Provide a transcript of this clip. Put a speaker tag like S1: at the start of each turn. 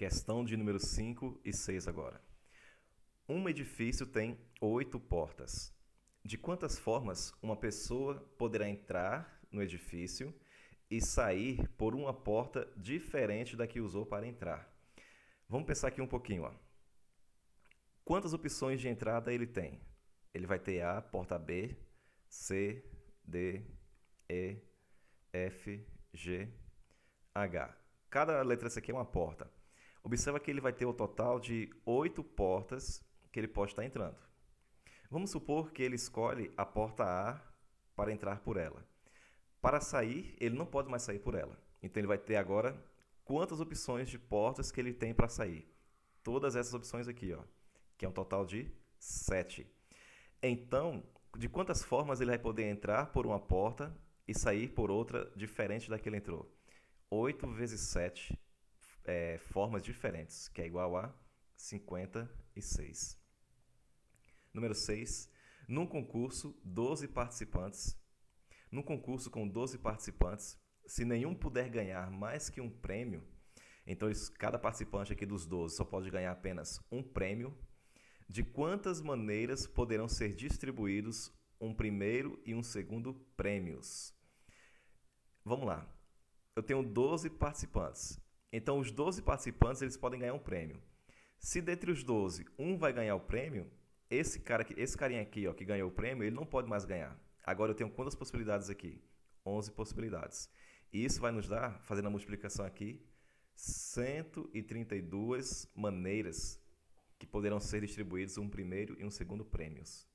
S1: Questão de número 5 e 6 agora. Um edifício tem oito portas. De quantas formas uma pessoa poderá entrar no edifício e sair por uma porta diferente da que usou para entrar? Vamos pensar aqui um pouquinho. Ó. Quantas opções de entrada ele tem? Ele vai ter A, porta B, C, D, E, F, G, H. Cada letra dessa aqui é uma porta. Observa que ele vai ter o total de oito portas que ele pode estar entrando. Vamos supor que ele escolhe a porta A para entrar por ela. Para sair, ele não pode mais sair por ela. Então ele vai ter agora quantas opções de portas que ele tem para sair. Todas essas opções aqui, ó, que é um total de sete. Então, de quantas formas ele vai poder entrar por uma porta e sair por outra diferente da que ele entrou? 8 vezes 7 é, formas diferentes, que é igual a 56. Número 6. Num concurso, 12 participantes. Num concurso com 12 participantes, se nenhum puder ganhar mais que um prêmio, então cada participante aqui dos 12 só pode ganhar apenas um prêmio. De quantas maneiras poderão ser distribuídos um primeiro e um segundo prêmios? Vamos lá. Eu tenho 12 participantes. Então, os 12 participantes eles podem ganhar um prêmio. Se dentre os 12, um vai ganhar o prêmio, esse cara aqui, esse carinha aqui, ó, que ganhou o prêmio, ele não pode mais ganhar. Agora eu tenho quantas possibilidades aqui? 11 possibilidades. E isso vai nos dar, fazendo a multiplicação aqui, 132 maneiras que poderão ser distribuídos um primeiro e um segundo prêmios.